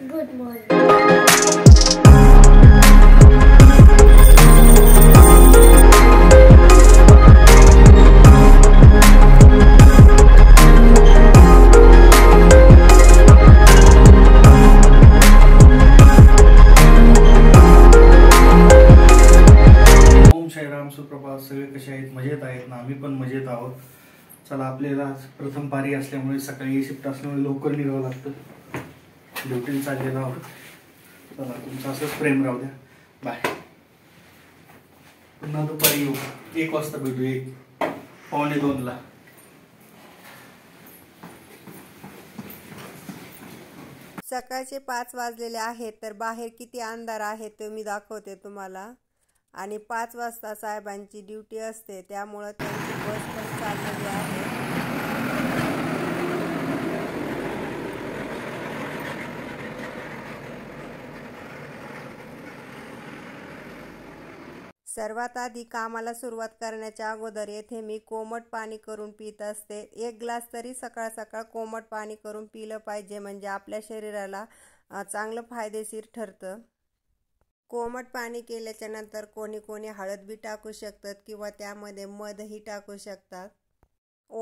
ओम श्रीराम सुप्रभास सगळे कसे आहेत मजेत आहेत ना आम्ही पण मजेत आहोत चला आपल्याला प्रथम पारी असल्यामुळे सकाळी शिफ्ट असल्यामुळे लवकर निघावं लागतं ड्युटीला चाललेलो आहोत चला तुमचं असंच प्रेम राहू द्या बाय पुन्हा दुपारी येऊ एक वाजता भेटू एक पावणे दोनला सकाळचे पाच वाजलेले आहेत तर बाहेर किती अंधार आहे ते मी दाखवते तुम्हाला आणि पाच वाजता साहेबांची ड्युटी असते त्यामुळं त्यांची बस पण चाललेली आहे सर्वात आधी कामाला सुरुवात करण्याच्या अगोदर येथे मी कोमट पाणी करून पित असते एक ग्लास तरी सकाळ सकाळ कोमट पाणी करून पिलं पाहिजे म्हणजे आपल्या शरीराला चांगलं फायदेशीर ठरतं कोमट पाणी केल्याच्या नंतर कोणी कोणी हळद बी टाकू शकतात किंवा त्यामध्ये मधही टाकू शकतात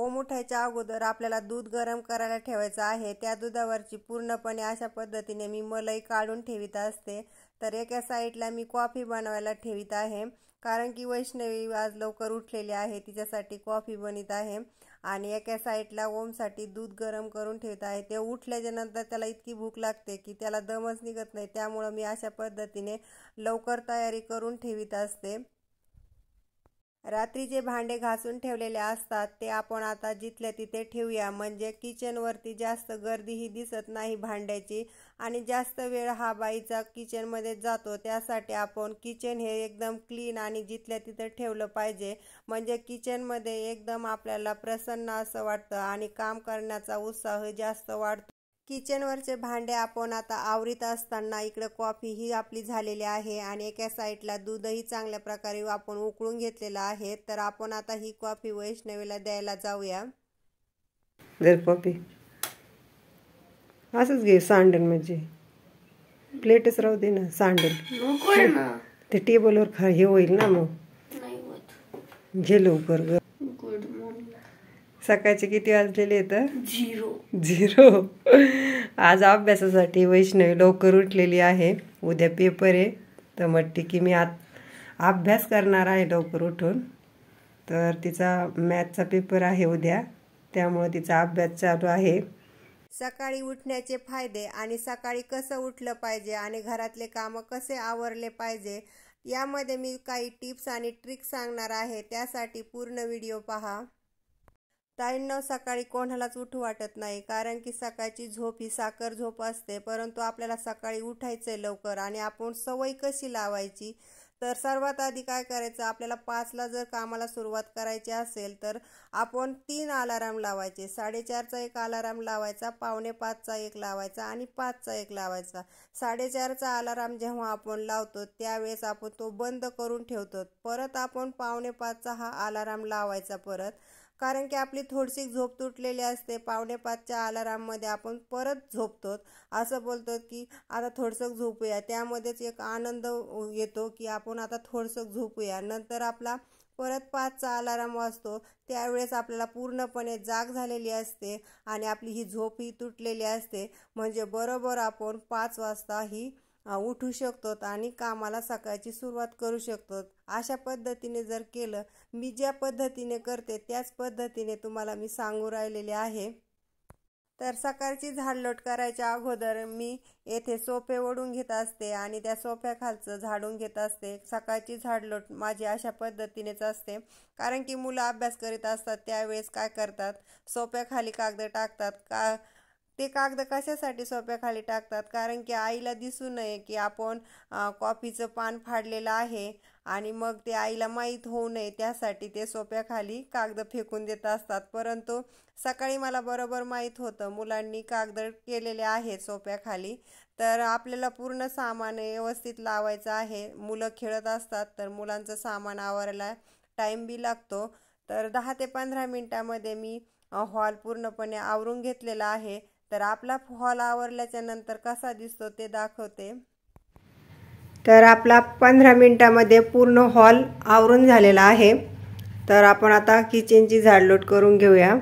ओम उठायच्या अगोदर आपल्याला दूध गरम करायला ठेवायचं आहे त्या दुधावरची पूर्णपणे अशा पद्धतीने मी मलई काढून ठेवित असते तर एका साईडला मी कॉफी बनवायला ठेवित आहे कारण की वैष्णवी आज लवकर उठलेली आहे तिच्यासाठी कॉफी बनित आहे आणि एका साईडला ओमसाठी दूध गरम करून ठेवत आहे ते उठल्याच्या नंतर त्याला इतकी भूक लागते की त्याला दमच निघत नाही त्यामुळं मी अशा पद्धतीने लवकर तयारी करून ठेवित असते रात्री जे भांडे घासून ठेवलेले असतात ते आपण आता जिथल्या तिथे ठेवूया म्हणजे किचनवरती जास्त गर्दी ही दिसत नाही भांड्याची आणि जास्त वेळ हा बाईचा किचनमध्ये जातो त्यासाठी आपण किचन हे एकदम क्लीन आणि जिथल्या तिथं ठेवलं पाहिजे म्हणजे किचनमध्ये एकदम आपल्याला प्रसन्न असं वाटतं आणि काम करण्याचा उत्साह जास्त वाढतो किचनवरचे भांडे आपण आता आवरीत असताना इकडे कॉफी ही आपली झालेली आहे आणि एका साईडला दूधही चांगल्या प्रकारे आपण उकळून घेतलेलं आहे तर आपण आता ही कॉफी वैष्णवीला द्यायला जाऊया कॉफी असंच घे सांडण म्हणजे प्लेटच राहू दे ना सांडण ते टेबलवर खा हे होईल ना मग जे लवकर सकाळचे किती वाजलेले तर झिरो झिरो आज अभ्यासासाठी वैष्णवी लवकर उठलेली आहे उद्या पेपर आहे तर म्हटते की मी आत अभ्यास करणार आहे लवकर उठून तर तिचा मॅथचा पेपर आहे उद्या त्यामुळे तिचा अभ्यास चालू आहे सकाळी उठण्याचे फायदे आणि सकाळी कसं उठलं पाहिजे आणि घरातले कामं कसे आवरले पाहिजे यामध्ये मी काही टिप्स आणि ट्रिक्स सांगणार आहे त्यासाठी पूर्ण व्हिडिओ पहा ताईंना सकाळी कोणालाच उठू वाटत नाही कारण की सकाळची झोप ही साखर झोप असते परंतु आपल्याला सकाळी उठायचं आहे लवकर आणि आपण सवय कशी लावायची तर सर्वात आधी काय करायचं आपल्याला पाचला जर कामाला सुरुवात करायची असेल तर आपण तीन अलाराम लावायचे साडेचारचा एक अलाराम लावायचा पावणे पाचचा एक लावायचा आणि पाचचा एक लावायचा साडेचारचा अलाराम जेव्हा आपण लावतो त्यावेळेस आपण तो बंद करून ठेवतो परत आपण पावणे पाचचा हा अलाराम लावायचा परत कारण की आपली थोडीशी झोप तुटलेली असते पावणे पाचच्या अलाराममध्ये आपण परत झोपतो असं बोलतो की आता थोडंसं झोपूया त्यामध्येच एक आनंद येतो की आपण आता थोडंसं झोपूया नंतर आपला परत पाचचा अलाराम वाजतो त्यावेळेस आपल्याला पूर्णपणे जाग झालेली असते आणि आपली ही झोप ही तुटलेली असते म्हणजे बरोबर आपण पाच वाजता ही उठू शकतो आणि कामाला सकाळची सुरुवात करू शकतो अशा पद्धतीने जर केलं मी ज्या पद्धतीने करते त्याच पद्धतीने तुम्हाला मी सांगू राहिलेले आहे तर सकाळची झाडलोट करायच्या अगोदर मी येथे सोफे ओढून घेत असते आणि त्या सोफ्याखालचं झाडून घेत असते सकाळची झाडलोट माझी अशा पद्धतीनेच असते कारण की मुलं अभ्यास करीत असतात त्यावेळेस काय करतात सोफ्याखाली कागद टाकतात का ते कागद कशासाठी सोप्याखाली टाकतात कारण की आईला दिसू नये की आपण कॉफीचं पान फाडलेलं आहे आणि मग ते आईला माहीत होऊ नये त्यासाठी ते सोप्याखाली कागद फेकून देत असतात परंतु सकाळी मला बरोबर माहीत होतं मुलांनी कागद केलेले आहेत सोप्याखाली तर आपल्याला पूर्ण सामान व्यवस्थित लावायचं आहे मुलं खेळत असतात तर मुलांचं सामान आवरायला टाईम बी लागतो तर दहा ते पंधरा मिनटामध्ये मी हॉल पूर्णपणे आवरून घेतलेला आहे तर आपला हॉल आवरल्याच्या नंतर कसा दिसतो ते दाखवते तर आपला पंधरा मिनटामध्ये पूर्ण हॉल आवरून झालेला आहे तर आपण आता किचनची झाडलोट करून घेऊया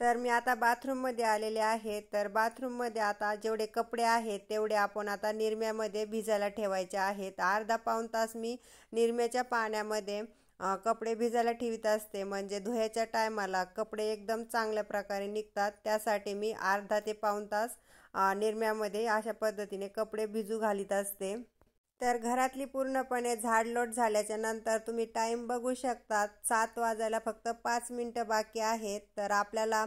तर मी आता बाथरूममध्ये आलेले आहे तर बाथरूममध्ये आता जेवढे कपडे आहेत तेवढे आपण आता निरम्यामध्ये भिजायला ठेवायचे आहेत अर्धा पाऊन तास मी निरम्याच्या पाण्यामध्ये कपडे भिजायला ठेवीत असते म्हणजे धुयाच्या टायमाला कपडे एकदम चांगल्या प्रकारे निघतात त्यासाठी मी अर्धा ते पाऊण तास निरम्यामध्ये अशा पद्धतीने कपडे भिजू घालीत असते तर घरातली पूर्णपणे झाडलोट झाल्याच्या नंतर तुम्ही टाईम बघू शकता सात वाजायला फक्त पाच मिनटं बाकी आहेत तर आपल्याला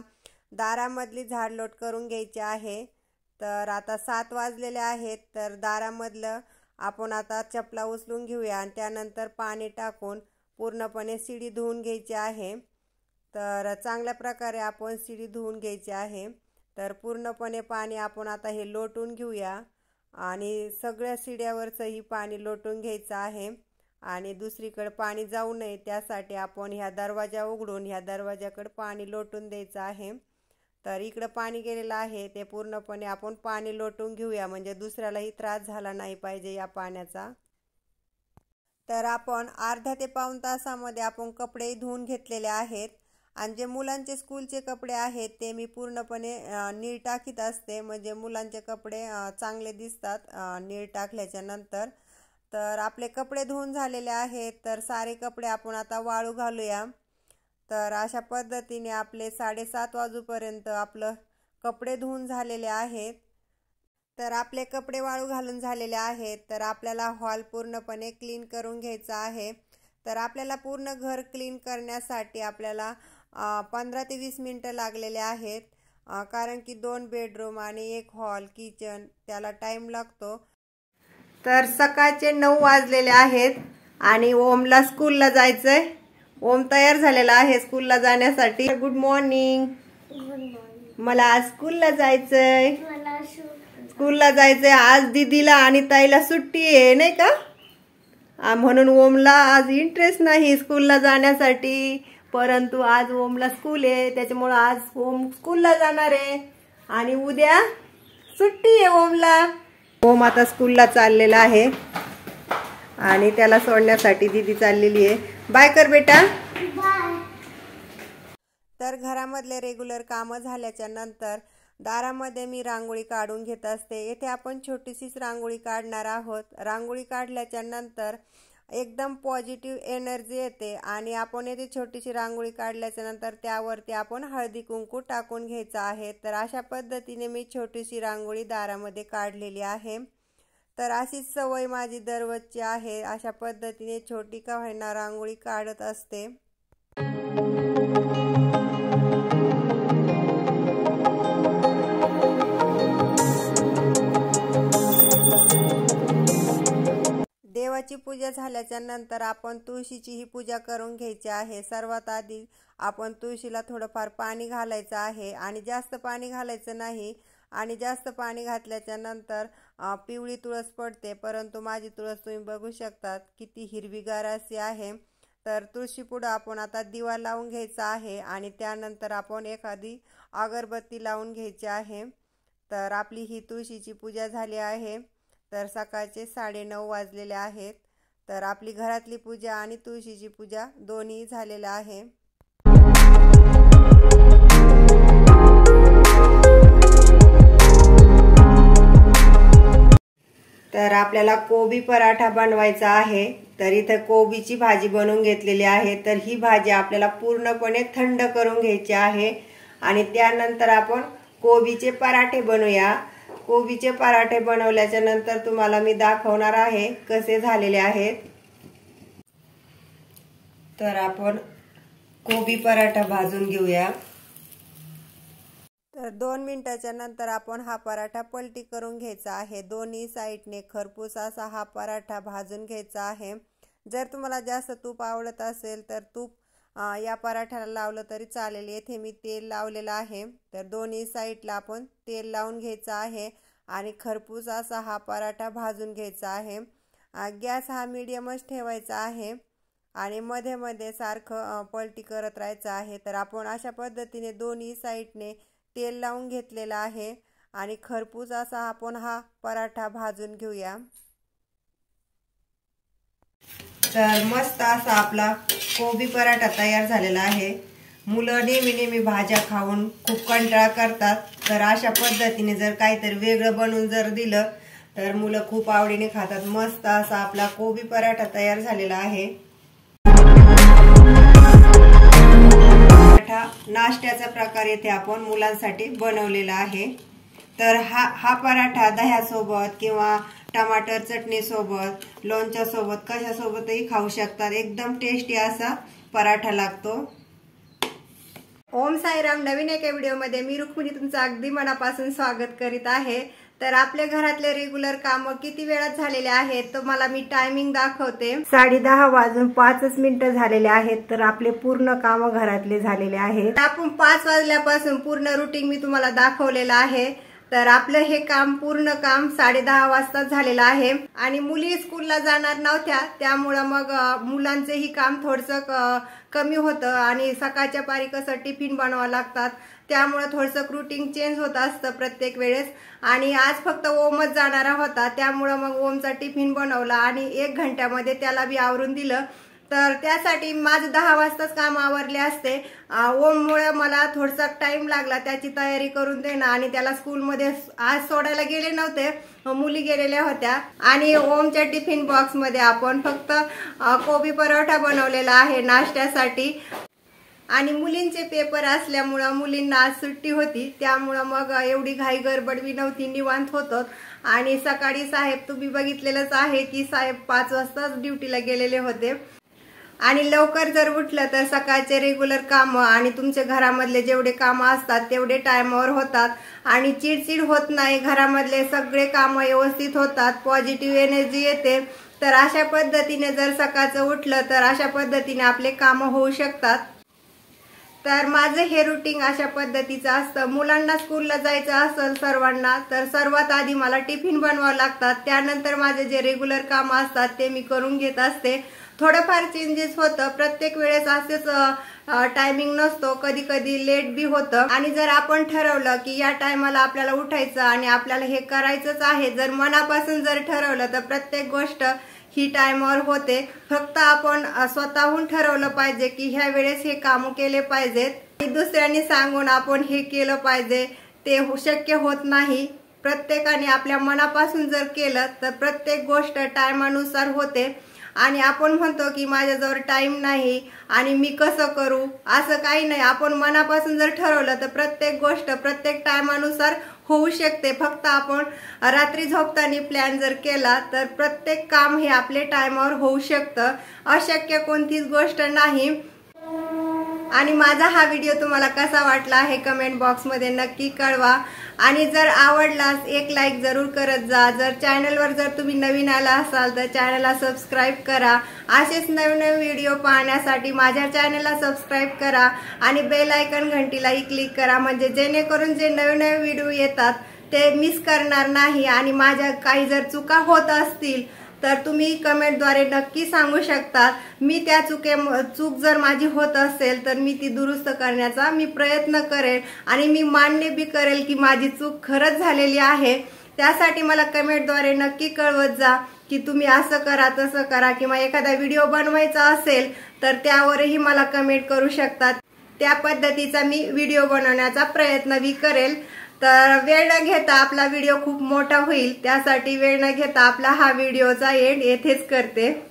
दारामधली झाडलोट करून घ्यायची आहे तर आता सात वाजलेले आहेत तर दारामधलं आपण आता चपला उचलून घेऊया आणि त्यानंतर पाणी टाकून पूर्णपणे शिडी धुवून घ्यायची आहे तर चांगल्या प्रकारे आपण शिडी धुवून घ्यायची आहे तर पूर्णपणे पाणी आपण आता हे लोटून घेऊया आणि सगळ्या शिड्यावरचंही पाणी लोटून घ्यायचं आहे आणि दुसरीकडे पाणी जाऊ नये त्यासाठी आपण ह्या दरवाजा उघडून ह्या दरवाजाकडे पाणी लोटून द्यायचं आहे तर इकडं पाणी गेलेलं आहे ते पूर्णपणे आपण पाणी लोटून घेऊया म्हणजे दुसऱ्यालाही त्रास झाला नाही पाहिजे या पाण्याचा तर आपण अर्धा ते पाऊण तासामध्ये आपण कपडे धुवून घेतलेले आहेत आणि जे मुलांचे स्कूलचे कपडे आहेत ते मी पूर्णपणे नीर टाकीत असते म्हणजे मुलांचे कपडे चांगले दिसतात नीळ टाकल्याच्या नंतर तर आपले कपडे धुवून झालेले आहेत तर सारे कपडे आपण आता वाळू घालूया तर अशा पद्धतीने आपले साडेसात वाजूपर्यंत आपलं कपडे धुवून झालेले आहेत तर आपले कपडे वाळू घालून झालेले आहेत तर आपल्याला हॉल पूर्णपणे क्लीन करून घ्यायचा आहे तर आपल्याला पूर्ण घर क्लीन करण्यासाठी आपल्याला पंधरा ते वीस मिनटं लागलेले आहेत कारण की दोन बेडरूम आणि एक हॉल किचन त्याला टाईम लागतो तर सकाळचे नऊ वाजलेले आहेत आणि ओमला स्कूलला जायचं आहे ओम तयार झालेला आहे स्कूलला जाण्यासाठी गुड मॉर्निंग मला स्कूलला जायचंय स्कूलला जायचं आहे आज दिदीला आणि ताईला सुट्टी आहे नाही का म्हणून ओमला आज इंटरेस्ट नाही स्कूलला जाण्यासाठी परंतु आज ओमला स्कूल आहे त्याच्यामुळं आज ओम स्कूलला जाणार आहे आणि उद्या सुट्टी आहे ओमला ओम आता स्कूलला चाललेला आहे आणि त्याला सोडण्यासाठी दिदी चाललेली आहे बाय कर बेटा तर घरामधले रेग्युलर कामं झाल्याच्या नंतर दारामध्ये मी रांगोळी काढून घेत असते येथे आपण छोटीशीच रांगोळी काढणार आहोत रांगोळी काढल्याच्या नंतर एकदम पॉझिटिव्ह एनर्जी येते आणि आपण येथे छोटीशी रांगोळी काढल्याच्या नंतर त्यावरती आपण हळदी कुंकू टाकून घ्यायचं आहे तर अशा पद्धतीने मी छोटीशी रांगोळी दारामध्ये काढलेली आहे तर अशीच सवय माझी दररोजची आहे अशा पद्धतीने छोटी का रांगोळी काढत असते देवाची पूजा झाल्याच्या नंतर आपण तुळशीचीही पूजा करून घ्यायची आहे सर्वात आधी आपण तुळशीला थोडंफार पाणी घालायचं आहे आणि जास्त पाणी घालायचं नाही आणि जास्त पाणी घातल्याच्या नंतर पिवळी तुळस पडते परंतु माझी तुळस तुम्ही बघू शकतात किती हिरवीगार अशी आहे तर पुढं आपण आता दिवा लावून घ्यायचा आहे आणि त्यानंतर आपण एखादी अगरबत्ती लावून घ्यायची आहे तर आपली ही तुळशीची पूजा झाली आहे तर सकाळचे साडेनऊ वाजलेले आहेत तर आपली घरातली पूजा आणि तुळशीची पूजा दोन्ही झालेलं आहे तर आपल्याला कोबी पराठा बनवायचा आहे तर इथं कोबीची भाजी बनवून घेतलेली आहे तर ही भाजी आपल्याला पूर्णपणे थंड करून घ्यायची आहे आणि त्यानंतर आपण कोबीचे पराठे बनवूया कोबीचे पराठे बनवल्याच्या नंतर तुम्हाला मी दाखवणार आहे कसे झालेले आहेत तर आपण कोबी पराठा भाजून घेऊया तर दोन मिनिटाच्या नंतर आपण हा पराठा पलटी करून घ्यायचा आहे दोन्ही साईडने खरपूस असा हा पराठा भाजून घ्यायचा आहे जर तुम्हाला जास्त तूप आवडत असेल तर तूप या पराठ्याला लावलं तरी चालेल येथे मी तेल लावलेलं आहे तर दोन्ही साईडला आपण तेल लावून घ्यायचं आहे आणि खरपूस असा हा पराठा भाजून घ्यायचा आहे गॅस हा मिडियमच ठेवायचा आहे आणि मध्ये मध्ये सारखं पलटी करत राहायचं आहे तर आपण अशा पद्धतीने दोन्ही साईडने तेल लावून घेतलेलं आहे आणि खरपूस असा आपण हा पराठा भाजून घेऊया तर मस्त असा आपला कोबी पराठा तयार झालेला आहे मुलं नेहमी नेहमी भाज्या खाऊन खूप कंटाळा करतात तर अशा पद्धतीने जर काहीतरी वेगळं बनवून जर दिलं तर मुलं खूप आवडीने खातात मस्त असा आपला कोबी पराठा तयार झालेला आहे पराठा नाश्त्याचा प्रकार येथे आपण मुलांसाठी बनवलेला आहे तर हा हा पराठा दह्यासोबत किंवा टमाटर चटणीसोबत लोणच्यासोबत कशासोबतही खाऊ शकतात एकदम टेस्टी असा पराठा लागतो ओम साईराम नवीन एका व्हिडिओमध्ये मी रुक्मिणी तुमचं अगदी मनापासून स्वागत करीत आहे तर आपल्या घरातले रेग्युलर काम किती वेळात झालेले आहेत तर मला मी टायमिंग दाखवते साडे दहा वाजून पाचच मिनिट झालेले आहेत तर आपले पूर्ण काम घरातले झालेले आहेत आपण पाच वाजल्यापासून पूर्ण रुटीन मी तुम्हाला दाखवलेलं आहे तर आपलं हे काम पूर्ण काम साडे दहा वाजता झालेलं आहे आणि मुली स्कूलला जाणार नव्हत्या त्यामुळं मग मुलांचंही काम थोडंसं कमी होतं आणि सकाळच्या पारी कसं टिफिन बनवावं लागतात त्यामुळं थोडंसं रुटीन चेंज होत असतं प्रत्येक वेळेस आणि आज फक्त ओमच जाणारा होता त्यामुळं मग ओमचा टिफिन बनवला आणि एक घंट्यामध्ये त्याला बी आवरून दिलं तर त्यासाठी माझं दहा वाजताच काम आवरले असते ओममुळे मला थोडसा टाईम लागला त्याची तयारी करून देणं आणि त्याला स्कूलमध्ये आज सोडायला गेले नव्हते मुली गेलेल्या होत्या आणि ओमच्या टिफिन बॉक्समध्ये आपण फक्त कोबी परोठा बनवलेला आहे नाश्त्यासाठी आणि मुलींचे पेपर असल्यामुळं मुलींना आज सुट्टी होती त्यामुळं मग एवढी घाई गडबडवी नव्हती निवांत होत आणि सकाळी साहेब तुम्ही बघितलेलंच आहे की साहेब पाच वाजताच ड्युटीला गेलेले होते आणि लवकर जर उठलं तर सकाळचे रेग्युलर काम आणि तुमचे घरामधले जेवढे कामं असतात तेवढे टायमावर होतात आणि चिडचिड होत नाही घरामधले सगळे कामं व्यवस्थित होतात पॉझिटिव्ह एनर्जी येते तर अशा पद्धतीने जर सकाळचं उठलं तर अशा पद्धतीने आपले कामं होऊ शकतात तर माझं हे रुटीन अशा पद्धतीचं असतं मुलांना स्कूलला जायचं असेल सर्वांना तर सर्वात आधी मला टिफिन बनवावं लागतात त्यानंतर माझे जे रेग्युलर काम असतात ते मी करून घेत असते थोडंफार चेंजेस होतं प्रत्येक वेळेस असेच टायमिंग नसतो कधी कधी लेट बी होतं आणि जर आपण ठरवलं की या टायमाला आपल्याला उठायचं आणि आपल्याला हे करायचंच आहे जर मनापासून जर ठरवलं तर प्रत्येक गोष्ट ही टायमावर होते फक्त आपण स्वतःहून ठरवलं पाहिजे की ह्या वेळेस हे काम केले पाहिजेत दुसऱ्यांनी सांगून आपण हे केलं पाहिजे ते हो, शक्य होत नाही प्रत्येकाने आपल्या मनापासून जर केलं तर प्रत्येक गोष्ट टायमानुसार होते आणि आपण म्हणतो की माझ्याजवळ टाईम नाही आणि मी कसं करू असं काही नाही आपण मनापासून जर ठरवलं तर प्रत्येक गोष्ट प्रत्येक टायमानुसार होऊ शकते फक्त आपण रात्री झोपताना प्लॅन जर केला तर प्रत्येक काम हे आपले टायमावर होऊ शकतं अशक्य कोणतीच गोष्ट नाही आणि माझा हा व्हिडिओ तुम्हाला कसा वाटला हे कमेंट बॉक्समध्ये नक्की कळवा आणि जर आवडलास एक लाईक जरूर करत जा जर चॅनलवर जर तुम्ही नवीन आला असाल तर चॅनलला सबस्क्राईब करा असेच नवीन व्हिडिओ पाहण्यासाठी माझ्या चॅनलला सबस्क्राईब करा आणि बेल घंटीलाही क्लिक करा म्हणजे जेणेकरून जे नवीन व्हिडिओ येतात ते मिस करणार नाही आणि माझ्या काही जर चुका होत असतील तर तुम्ही कमेंटद्वारे नक्की सांगू शकता मी त्या चुके चूक जर माझी होत असेल तर मी ती दुरुस्त करण्याचा मी प्रयत्न करेल आणि मी मान्य बी करेल की माझी चूक खरंच झालेली आहे त्यासाठी मला कमेंटद्वारे नक्की कळवत जा की तुम्ही असं करा तसं करा किंवा एखादा व्हिडिओ बनवायचा असेल तर त्यावरही मला कमेंट करू शकतात त्या पद्धतीचा मी व्हिडिओ बनवण्याचा प्रयत्न बी करेल तर वेळ न घेता आपला व्हिडिओ खूप मोठा होईल त्यासाठी वेळ न घेता आपला हा व्हिडिओचा एंड येथेच करते